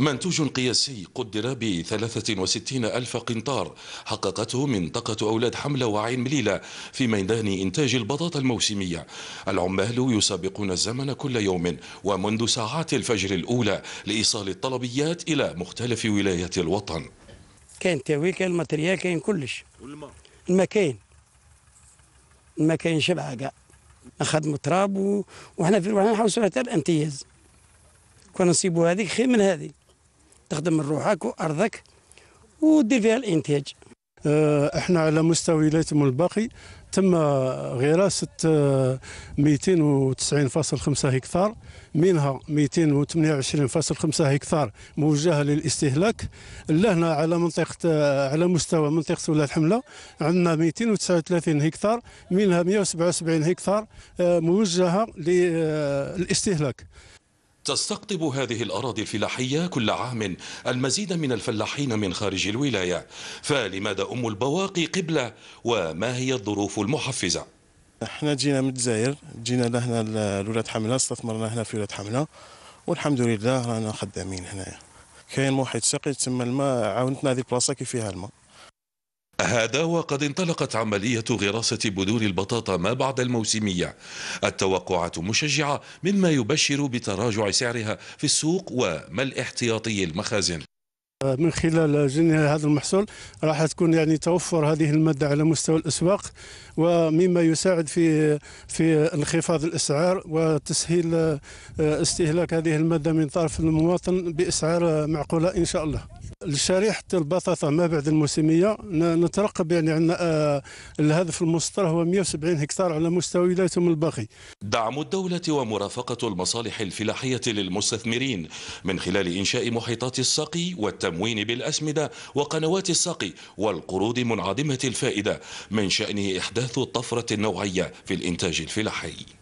منتوج قياسي قدر ب 63 ألف قنطار حققته منطقة أولاد حملة وعين مليلة في ميدان إنتاج البطاطا الموسمية العمال يسابقون الزمن كل يوم ومنذ ساعات الفجر الأولى لإيصال الطلبيات إلى مختلف ولايات الوطن كان تاوي كان ماتريال كان كلش والماء المكان كاين الماء شبعة كاع أخدموا تراب و... وحنا في روحنا نحوسوا حتى الامتياز كنا نصيبوا هذيك خير من هذه تخدم من روحك وارضك ودير فيها الانتاج آه، احنا على مستوى ولايه الباقي تم غراسه آه، 290.5 هكتار منها 228.5 هكتار موجهه للاستهلاك لهنا على منطقه آه، على مستوى منطقه ولايه الحمله عندنا 239 هكتار منها 177 هكتار موجهه للاستهلاك تستقطب هذه الأراضي الفلاحية كل عام المزيد من الفلاحين من خارج الولاية فلماذا أم البواقي قبلة وما هي الظروف المحفزة؟ احنا جينا من الجزائر جينا لهنا لولاد حملة استثمرنا هنا في ولاد حملة والحمد لله رانا خدامين هنايا كاين محيط شقي تما الماء عاونتنا هذه البلاصه كي فيها الماء هذا وقد انطلقت عملية غراسة بذور البطاطا ما بعد الموسمية التوقعات مشجعة مما يبشر بتراجع سعرها في السوق وملء احتياطي المخازن من خلال جني هذا المحصول راح تكون يعني توفر هذه الماده على مستوى الاسواق ومما يساعد في في انخفاض الاسعار وتسهيل آه، استهلاك هذه الماده من طرف المواطن باسعار معقوله ان شاء الله الشريحة البطاطا ما بعد الموسمية نترقب يعني عندنا آه، الهدف المسطر هو 170 هكتار على مستوى ولاية الباقي دعم الدولة ومرافقة المصالح الفلاحية للمستثمرين من خلال إنشاء محيطات السقي والتموين بالأسمدة وقنوات السقي والقروض منعدمة الفائدة من شأنه إحداث الطفرة النوعية في الإنتاج الفلاحي